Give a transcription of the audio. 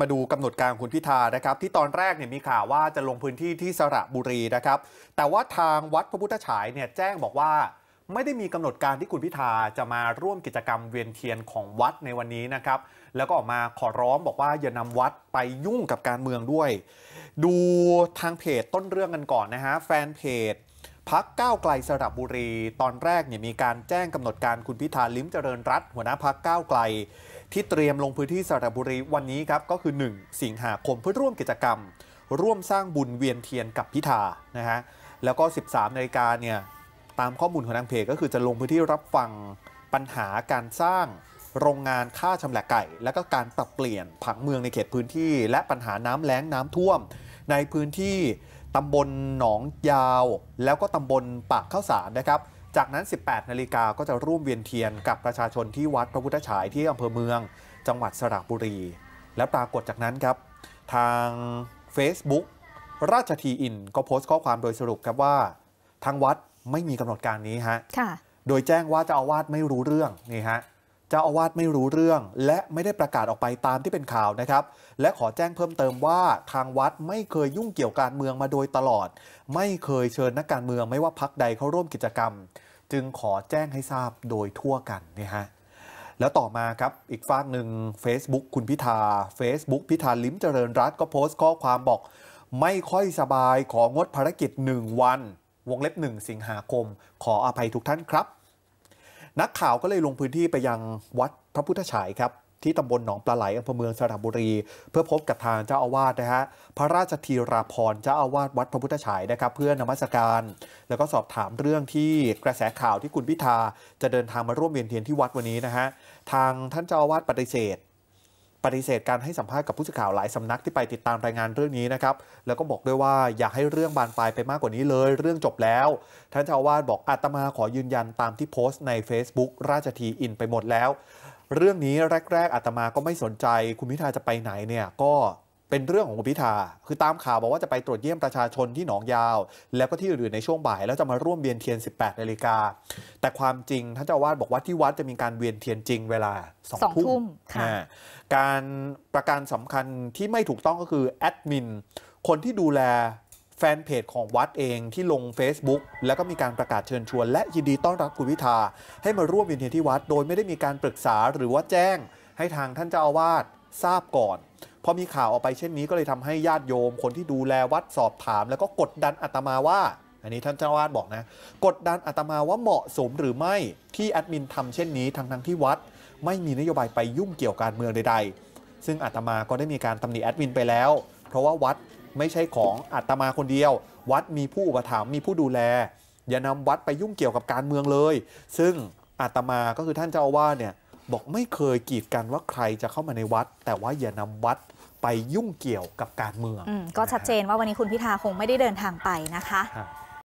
มาดูกำหนดการคุณพิธานะครับที่ตอนแรกเนี่ยมีข่าวว่าจะลงพื้นที่ที่สระบุรีนะครับ แต่ว่าทางวัดพระพุทธฉายเนี่ยแจ้งบอกว่าไม่ได้มีกำหนดการที่คุณพิธา จะมาร่วมกิจกรรมเวียนเทียนของวัดในวันนี้นะครับ แล้วก็ออกมาขอร้องบอกว่าอย่านำวัดไปยุ่งกับการเมืองด้วย ดูทางเพจ ต้นเรื่องกันก่อนนะฮะแฟนเพจพักก้าวไกลสระบุรี ตอนแรกเนี่ยมีการแจ้งกำหนดการคุณพิธาลิ้มเจริญรัตหัวหน้าพักก้าวไกลที่เตรียมลงพื้นที่สระบุรีวันนี้ครับก็คือ 1 สิงหาคมเพื่อร่วมกิจกรรม ร่วมสร้างบุญเวียนเทียนกับพิธานะฮะแล้วก็ 13นาฬิกาเนี่ยตามข้อมูลของทางเพจก็คือจะลงพื้นที่รับฟังปัญหาการสร้างโรงงานฆ่าชำแหละไก่ และก็การปรับเปลี่ยนผังเมืองในเขตพื้นที่ และปัญหาน้ำแล้งน้ำท่วมในพื้นที่ตำบลหนองยาวแล้วก็ตำบลปากข้าวสารนะครับ จากนั้น 18 นาฬิกา ก็จะร่วมเวียนเทียนกับประชาชนที่วัดพระพุทธฉายที่อำเภอเมืองจังหวัดสระบุรี และปรากฏจากนั้นครับ ทาง Facebook ราชทีอินก็โพสต์ข้อความโดยสรุปครับว่าทางวัดไม่มีกำหนดการนี้ฮะโดยแจ้งว่าเจ้าอาวาสไม่รู้เรื่องนี่ฮะจ้าอาวาสไม่รู้เรื่องและไม่ได้ประกาศออกไปตามที่เป็นข่าวนะครับ และขอแจ้งเพิ่มเติมว่า ทางวัดไม่เคยยุ่งเกี่ยวการเมืองมาโดยตลอด ไม่เคยเชิญนักการเมือง ไม่ว่าพักใดเข้าร่วมกิจกรรม จึงขอแจ้งให้ทราบโดยทั่วกันนะฮะแล้วต่อมาครับ อีกฝากหนึ่ง Facebook คุณพิธา Facebook พิธาลิ้มเจริญรัตก็โพสต์ข้อความบอก ไม่ค่อยสบายของดภารกิจ 1 วัน วงเล็บ1สิงหาคม ขออภัยทุกท่านครับนักข่าวก็เลยลงพื้นที่ไปยังวัดพระพุทธฉายครับ ที่ตำบลหนองปลาไหลอำเภอเมืองสระบุรี เพื่อพบกับทางเจ้าอาวาสนะฮะพระราชธีราพรเจ้าอาวาสวัดพระพุทธฉายนะครับเพื่อนมัสการ แล้วก็สอบถามเรื่องที่กระแสข่าวที่คุณพิธาจะเดินทางมาร่วมเวียนเทียนที่วัดวันนี้นะฮะ ทางท่านเจ้าอาวาสปฏิเสธปฏิเสธการให้สัมภาษณ์กับผู้สื่อข่าวหลายสำนักที่ไปติดตามรายงานเรื่องนี้นะครับ แล้วก็บอกด้วยว่าอย่าให้เรื่องบานปลายไปมากกว่านี้เลยเรื่องจบแล้วท่านเจ้าอาวาสบอกอาตมาขอยืนยันตามที่โพสต์ใน Facebook ราชทีอินไปหมดแล้ว เรื่องนี้แรก ๆอาตมาก็ไม่สนใจคุณพิธาจะไปไหนเนี่ยก็เป็นเรื่องของคุณพิธา คือตามข่าวบอกว่าจะไปตรวจเยี่ยมประชาชนที่หนองยาว แล้วก็ที่อื่นในช่วงบ่าย แล้วจะมาร่วมเวียนเทียน 18นาฬิกา แต่ความจริงท่านเจ้าวาดบอกว่าที่วัดจะมีการเวียนเทียนจริงเวลา2ทุ่ม การประการสำคัญที่ไม่ถูกต้องก็คือแอดมินคนที่ดูแลแฟนเพจของวัดเองที่ลง Facebook แล้วก็มีการประกาศเชิญชวนและยินดีต้อนรับคุณพิธาให้มาร่วมเวียนเทียนที่วัดโดยไม่ได้มีการปรึกษาหรือว่าแจ้งให้ทางท่านเจ้าอาวาสทราบก่อนพอมีข่าวออกไปเช่นนี้ก็เลยทำให้ญาติโยมคนที่ดูแลวัดสอบถาม แล้วก็กดดันอาตมาว่าอันนี้ท่านเจ้าวาดบอกนะ กดดันอาตมาว่าเหมาะสมหรือไม่ที่แอดมินทำเช่นนี้ทั้งทั้งที่วัดไม่มีนโยบายไปยุ่งเกี่ยวการเมืองใดๆ ซึ่งอาตมาก็ได้มีการตำหนิแอดมินไปแล้ว เพราะว่าวัดไม่ใช่ของอาตมาคนเดียว วัดมีผู้อุปถัมภ์มีผู้ดูแล อย่านำวัดไปยุ่งเกี่ยวกับการเมืองเลย ซึ่งอาตมาก็คือท่านเจ้าอาวาสเนี่ยบอกไม่เคยกีดกันว่าใครจะเข้ามาในวัด แต่ว่าอย่านำวัดไปยุ่งเกี่ยวกับการเมืองก็ชัดเจนว่าวันนี้คุณพิธาคงไม่ได้เดินทางไปนะคะ